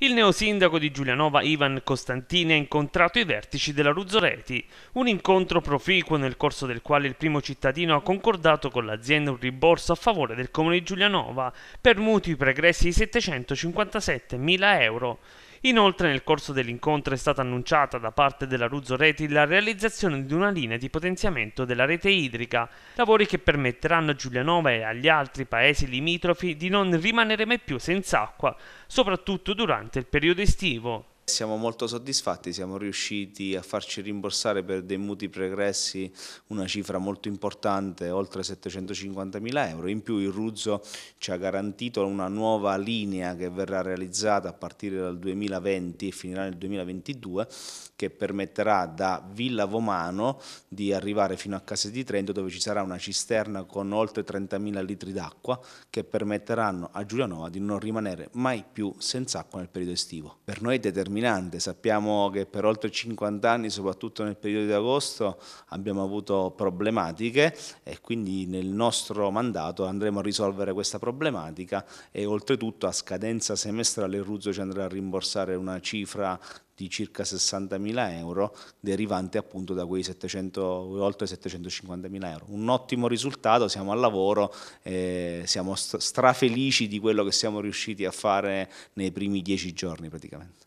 Il neosindaco di Giulianova Ivan Costantini ha incontrato i vertici della Ruzzoreti, un incontro proficuo nel corso del quale il primo cittadino ha concordato con l'azienda un rimborso a favore del comune di Giulianova per mutui pregressi di 757.000 euro. Inoltre nel corso dell'incontro è stata annunciata da parte della Ruzzo Reti la realizzazione di una linea di potenziamento della rete idrica, lavori che permetteranno a Giulianova e agli altri paesi limitrofi di non rimanere mai più senza acqua, soprattutto durante il periodo estivo. Siamo molto soddisfatti, siamo riusciti a farci rimborsare per dei mutui pregressi una cifra molto importante, oltre 750 mila euro. In più il Ruzzo ci ha garantito una nuova linea che verrà realizzata a partire dal 2020 e finirà nel 2022, che permetterà da Villa Vomano di arrivare fino a Casa di Trento dove ci sarà una cisterna con oltre 30 mila litri d'acqua che permetteranno a Giulianova di non rimanere mai più senza acqua nel periodo estivo. Per noi è determinante determinante. Sappiamo che per oltre 50 anni, soprattutto nel periodo di agosto, abbiamo avuto problematiche e quindi nel nostro mandato andremo a risolvere questa problematica e oltretutto a scadenza semestrale Ruzzo ci andrà a rimborsare una cifra di circa 60.000 euro derivante appunto da quei 700, oltre 750.000 euro. Un ottimo risultato, siamo al lavoro, eh, siamo strafelici di quello che siamo riusciti a fare nei primi dieci giorni praticamente.